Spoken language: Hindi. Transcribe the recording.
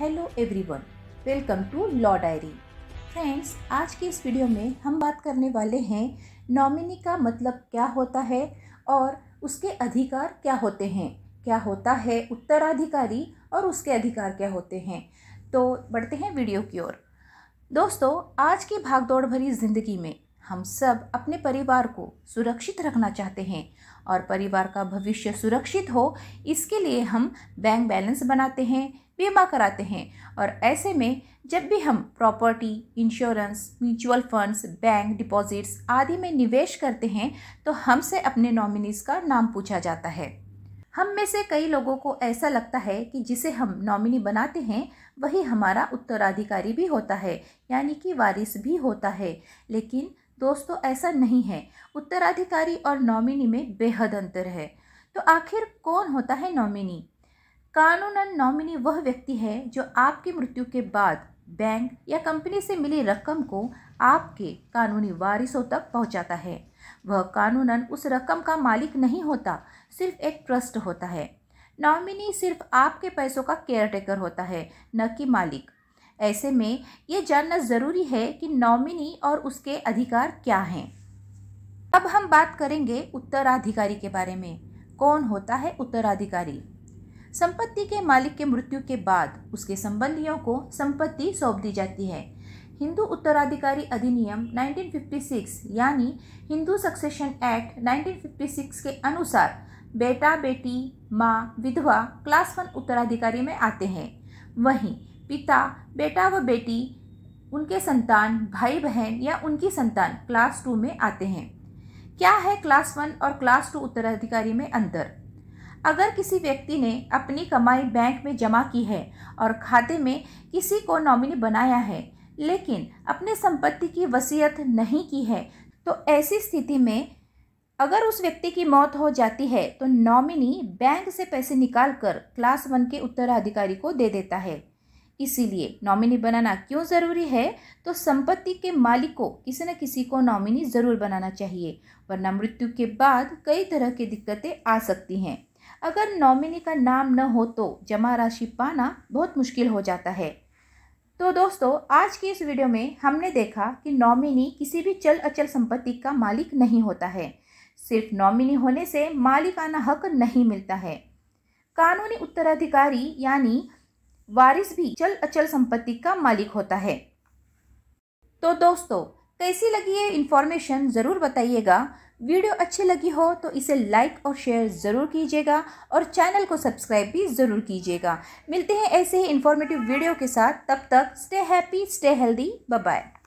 hello everyone welcome to law diary friends आज की इस वीडियो में हम बात करने वाले हैं नॉमिनी का मतलब क्या होता है और उसके अधिकार क्या होते हैं क्या होता है उत्तराधिकारी और उसके अधिकार क्या होते हैं तो बढ़ते हैं वीडियो की ओर दोस्तों आज की भागदौड़ भरी ज़िंदगी में हम सब अपने परिवार को सुरक्षित रखना चाहते हैं और परिवार का भविष्य सुरक्षित हो इसके लिए हम बैंक बैलेंस बनाते हैं बीमा कराते हैं और ऐसे में जब भी हम property insurance mutual funds bank deposits आदि में निवेश करते हैं तो हमसे अपने नॉमिनीज़ का नाम पूछा जाता है हम में से कई लोगों को ऐसा लगता है कि जिसे हम नॉमिनी बनाते हैं वही हमारा उत्तराधिकारी भी होता है यानी कि वारिस भी होता है लेकिन दोस्तों ऐसा नहीं है उत्तराधिकारी और नॉमिनी में बेहद अंतर है तो आखिर कौन होता है नॉमिनी कानूनन नॉमिनी वह व्यक्ति है जो आपकी मृत्यु के बाद बैंक या कंपनी से मिली रकम को आपके कानूनी वारिसों तक पहुंचाता है वह कानूनन उस रकम का मालिक नहीं होता सिर्फ एक ट्रस्ट होता है नॉमिनी सिर्फ आपके पैसों का केयर टेकर होता है न कि मालिक ऐसे में ये जानना ज़रूरी है कि नॉमिनी और उसके अधिकार क्या हैं अब हम बात करेंगे उत्तराधिकारी के बारे में कौन होता है उत्तराधिकारी संपत्ति के मालिक के मृत्यु के बाद उसके संबंधियों को संपत्ति सौंप दी जाती है हिंदू उत्तराधिकारी अधिनियम 1956 यानी हिंदू सक्सेशन एक्ट 1956 के अनुसार बेटा बेटी माँ विधवा क्लास वन उत्तराधिकारी में आते हैं वहीं पिता बेटा व बेटी उनके संतान भाई बहन या उनकी संतान क्लास टू में आते हैं क्या है क्लास वन और क्लास टू उत्तराधिकारी में अंतर अगर किसी व्यक्ति ने अपनी कमाई बैंक में जमा की है और खाते में किसी को नॉमिनी बनाया है लेकिन अपने संपत्ति की वसीयत नहीं की है तो ऐसी स्थिति में अगर उस व्यक्ति की मौत हो जाती है तो नॉमिनी बैंक से पैसे निकालकर क्लास वन के उत्तराधिकारी को दे देता है इसीलिए नॉमिनी बनाना क्यों ज़रूरी है तो संपत्ति के मालिक को किसी न किसी को नॉमिनी ज़रूर बनाना चाहिए वरना मृत्यु के बाद कई तरह की दिक्कतें आ सकती हैं अगर नॉमिनी का नाम न हो तो जमा राशि पाना बहुत मुश्किल हो जाता है तो दोस्तों आज की इस वीडियो में हमने देखा कि नॉमिनी किसी भी चल अचल संपत्ति का मालिक नहीं होता है सिर्फ नॉमिनी होने से मालिकाना हक नहीं मिलता है कानूनी उत्तराधिकारी यानी वारिस भी चल अचल संपत्ति का मालिक होता है तो दोस्तों कैसी लगी ये इन्फॉर्मेशन ज़रूर बताइएगा वीडियो अच्छी लगी हो तो इसे लाइक और शेयर ज़रूर कीजिएगा और चैनल को सब्सक्राइब भी ज़रूर कीजिएगा मिलते हैं ऐसे ही इन्फॉर्मेटिव वीडियो के साथ तब तक stay happy stay healthy bye